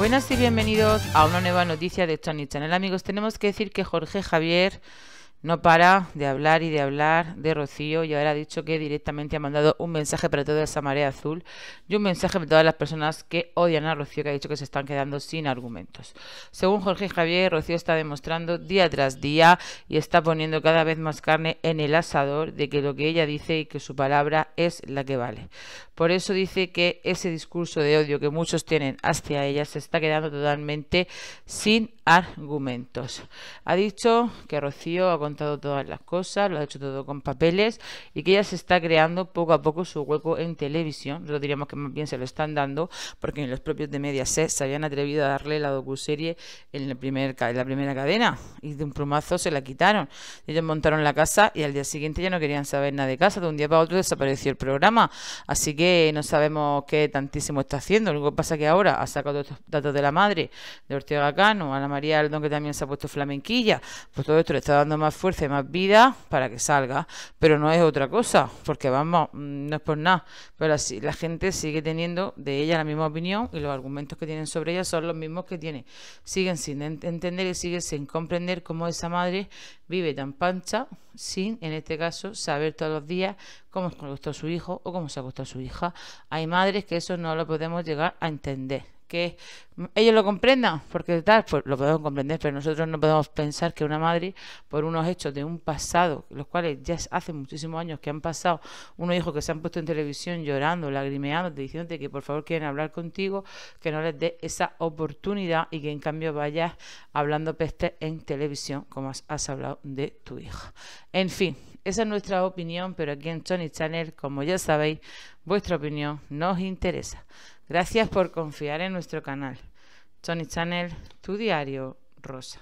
Buenas y bienvenidos a una nueva noticia de Tony Channel. Amigos, tenemos que decir que Jorge Javier no para de hablar y de hablar de Rocío y ahora ha dicho que directamente ha mandado un mensaje para toda esa marea azul y un mensaje para todas las personas que odian a Rocío que ha dicho que se están quedando sin argumentos. Según Jorge Javier, Rocío está demostrando día tras día y está poniendo cada vez más carne en el asador de que lo que ella dice y que su palabra es la que vale. Por eso dice que ese discurso de odio que muchos tienen hacia ella se está quedando totalmente sin argumentos. Ha dicho que Rocío ha todas las cosas, lo ha hecho todo con papeles y que ya se está creando poco a poco su hueco en televisión. Yo diríamos que más bien se lo están dando porque los propios de Mediaset se habían atrevido a darle la docuserie en, el primer, en la primera cadena y de un plumazo se la quitaron. Ellos montaron la casa y al día siguiente ya no querían saber nada de casa. De un día para otro desapareció el programa. Así que no sabemos qué tantísimo está haciendo. Lo que pasa es que ahora ha sacado datos de la madre, de Ortega Cano, Ana María Aldón que también se ha puesto flamenquilla. Pues todo esto le está dando más esfuerce más vida para que salga, pero no es otra cosa, porque vamos, mm, no es por nada, pero así, la gente sigue teniendo de ella la misma opinión y los argumentos que tienen sobre ella son los mismos que tiene. Siguen sin entender y siguen sin comprender cómo esa madre vive tan pancha sin, en este caso, saber todos los días cómo se acostó su hijo o cómo se acostó su hija. Hay madres que eso no lo podemos llegar a entender que mm, ellos lo comprendan, porque tal, pues lo podemos comprender, pero nosotros no podemos pensar que una madre, por unos hechos de un pasado, los cuales ya hace muchísimos años que han pasado, unos hijos que se han puesto en televisión llorando, lagrimeando, diciéndote que por favor quieren hablar contigo, que no les dé esa oportunidad y que en cambio vayas hablando peste en televisión, como has, hablado de tu hija. En fin, esa es nuestra opinión, pero aquí en Tony Channel, como ya sabéis, vuestra opinión nos interesa. Gracias por confiar en nuestro canal. Tony Channel, tu diario rosa.